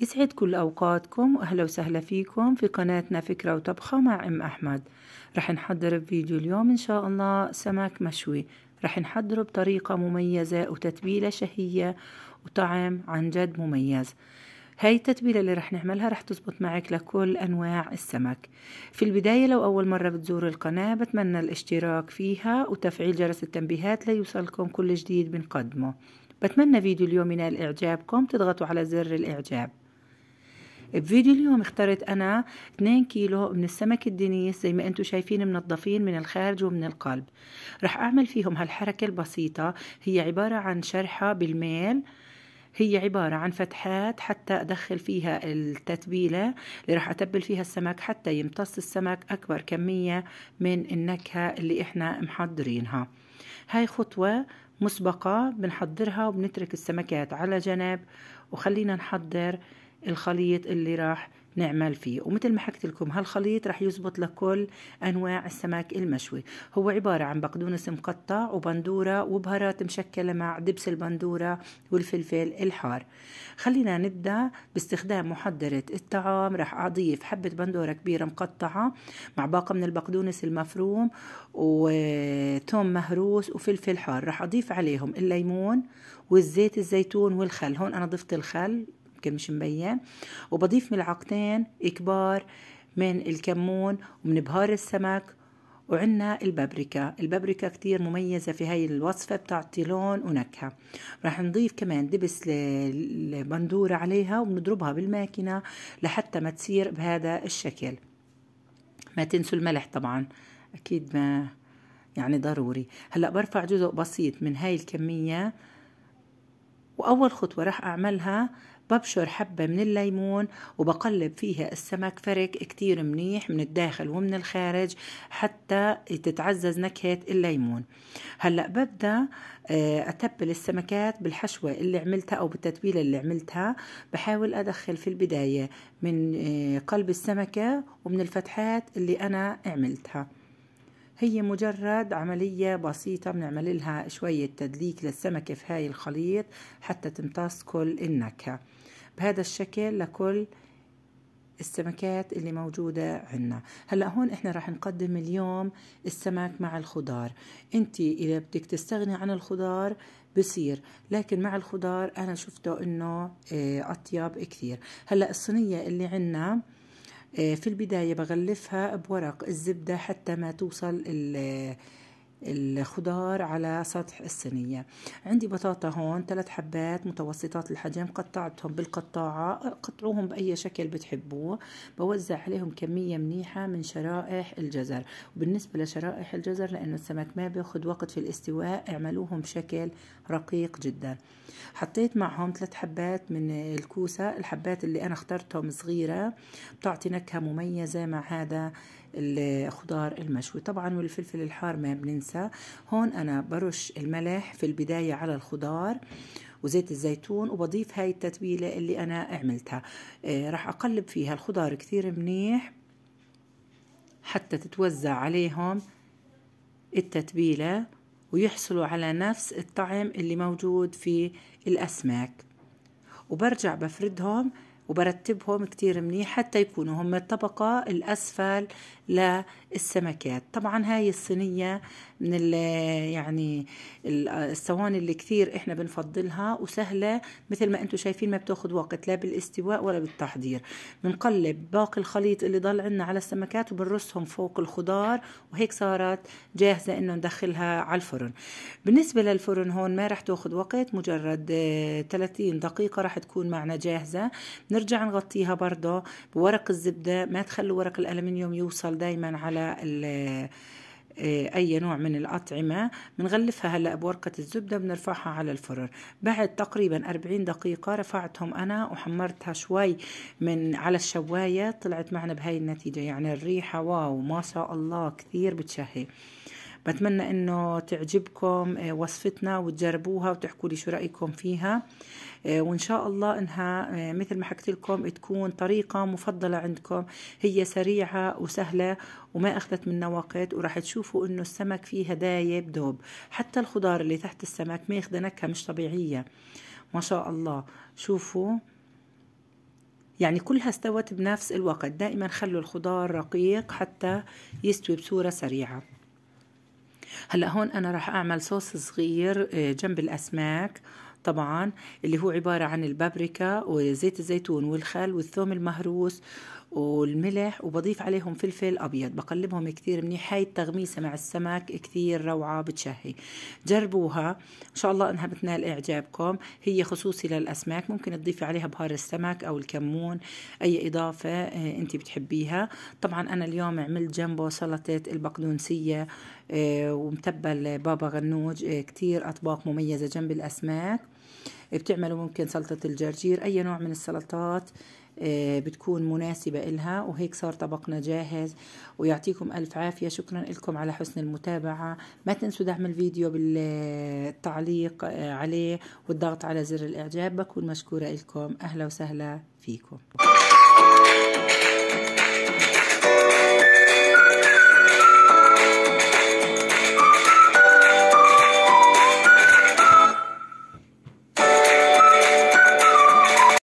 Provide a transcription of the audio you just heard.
يسعد كل أوقاتكم وأهلا وسهلا فيكم في قناتنا فكرة وطبخة مع أم أحمد رح نحضر بفيديو اليوم إن شاء الله سمك مشوي رح نحضره بطريقة مميزة وتتبيلة شهية وطعم عن جد مميز هاي التتبيلة اللي رح نعملها رح تزبط معك لكل أنواع السمك في البداية لو أول مرة بتزور القناة بتمنى الاشتراك فيها وتفعيل جرس التنبيهات ليوصلكم كل جديد بنقدمه بتمنى فيديو اليوم ينال إعجابكم تضغطوا على زر الإعجاب بفيديو اليوم اخترت انا 2 كيلو من السمك الدنيس زي ما انتم شايفين منظفين من الخارج ومن القلب رح اعمل فيهم هالحركة البسيطة هي عبارة عن شرحة بالميل هي عبارة عن فتحات حتى أدخل فيها التتبيلة اللي راح أتبل فيها السمك حتى يمتص السمك أكبر كمية من النكهة اللي إحنا محضرينها هاي خطوة مسبقة بنحضرها وبنترك السمكات على جنب وخلينا نحضر الخليط اللي راح نعمل فيه ومثل ما حكيت لكم هالخليط رح يزبط لكل انواع السمك المشوي هو عباره عن بقدونس مقطع وبندوره وبهارات مشكله مع دبس البندوره والفلفل الحار خلينا نبدا باستخدام محضره الطعام رح اضيف حبه بندوره كبيره مقطعه مع باقه من البقدونس المفروم وثوم مهروس وفلفل حار رح اضيف عليهم الليمون والزيت الزيتون والخل هون انا ضفت الخل يمكن مش مبين وبضيف ملعقتين كبار من الكمون ومن بهار السمك وعنا البابريكا البابريكا كتير مميزة في هاي الوصفة بتعطي لون ونكهة راح نضيف كمان دبس البندورة عليها وبنضربها بالماكينة لحتى ما تصير بهذا الشكل ما تنسوا الملح طبعا أكيد ما يعني ضروري هلأ برفع جزء بسيط من هاي الكمية وأول خطوة راح أعملها ببشر حبة من الليمون وبقلب فيها السمك فرك كتير منيح من الداخل ومن الخارج حتى تتعزز نكهة الليمون هلأ ببدأ آه، أتبل السمكات بالحشوة اللي عملتها أو بالتتبيلة اللي عملتها بحاول أدخل في البداية من آه، قلب السمكة ومن الفتحات اللي أنا عملتها هي مجرد عملية بسيطة بنعمل لها شوية تدليك للسمكة في هاي الخليط حتى تمتص كل النكهة بهذا الشكل لكل السمكات اللي موجودة عنا هلأ هون احنا راح نقدم اليوم السمك مع الخضار انتي اذا بدك تستغني عن الخضار بصير لكن مع الخضار انا شفته انه آه، اطيب كثير هلأ الصينية اللي عنا في البداية بغلفها بورق الزبدة حتى ما توصل الخضار على سطح الصينية عندي بطاطا هون ثلاث حبات متوسطات الحجم قطعتهم بالقطاعة قطعوهم بأي شكل بتحبوه بوزع عليهم كمية منيحة من شرائح الجزر وبالنسبة لشرائح الجزر لأنه السمك ما بياخد وقت في الاستواء اعملوهم بشكل رقيق جدا حطيت معهم ثلاث حبات من الكوسة الحبات اللي أنا اخترتهم صغيرة بتعطي نكهة مميزة مع هذا الخضار المشوي طبعا والفلفل الحار ما بننسى هون أنا برش الملح في البداية على الخضار وزيت الزيتون وبضيف هاي التتبيلة اللي أنا عملتها آه راح أقلب فيها الخضار كثير منيح حتى تتوزع عليهم التتبيلة ويحصلوا على نفس الطعم اللي موجود في الأسماك وبرجع بفردهم وبرتبهم كتير منيح حتى يكونوا هم الطبقة الأسفل للسمكات طبعا هاي الصينية من ال يعني الصواني اللي كثير احنا بنفضلها وسهلة مثل ما انتم شايفين ما بتاخد وقت لا بالاستواء ولا بالتحضير بنقلب باقي الخليط اللي ضل عنا على السمكات وبنرصهم فوق الخضار وهيك صارت جاهزة انه ندخلها على الفرن بالنسبة للفرن هون ما رح تاخد وقت مجرد 30 آه، دقيقة رح تكون معنا جاهزة نرجع نغطيها برضه بورق الزبدة ما تخلوا ورق الألمنيوم يوصل دايما على آه، اي نوع من الاطعمه بنغلفها هلا بورقه الزبده بنرفعها على الفرن بعد تقريبا 40 دقيقه رفعتهم انا وحمرتها شوي من على الشوايه طلعت معنا بهاي النتيجه يعني الريحه واو ما شاء الله كثير بتشهي بتمنى انه تعجبكم آه، وصفتنا وتجربوها وتحكوا لي شو رايكم فيها آه، وان شاء الله انها آه، مثل ما حكيت لكم تكون طريقه مفضله عندكم هي سريعه وسهله وما اخذت منا وقت وراح تشوفوا انه السمك فيه دايب دوب حتى الخضار اللي تحت السمك ماخذه نكهه مش طبيعيه ما شاء الله شوفوا يعني كلها استوت بنفس الوقت دائما خلوا الخضار رقيق حتى يستوي بصورة سريعة هلا هون انا راح اعمل صوص صغير آه، جنب الاسماك طبعا اللي هو عبارة عن البابريكا وزيت الزيتون والخل والثوم المهروس والملح وبضيف عليهم فلفل أبيض بقلبهم كثير منيح هاي التغميسة مع السمك كثير روعة بتشهي جربوها إن شاء الله إنها بتنال إعجابكم هي خصوصي للأسماك ممكن تضيفي عليها بهار السمك أو الكمون أي إضافة آه، أنت بتحبيها طبعا أنا اليوم عملت جنبه سلطة البقدونسية آه، ومتبل بابا غنوج آه، كتير أطباق مميزة جنب الأسماك آه، بتعملوا ممكن سلطة الجرجير أي نوع من السلطات بتكون مناسبة إلها وهيك صار طبقنا جاهز ويعطيكم ألف عافية شكرا لكم على حسن المتابعة ما تنسوا دعم الفيديو بالتعليق عليه والضغط على زر الإعجاب بكون مشكورة لكم أهلا وسهلا فيكم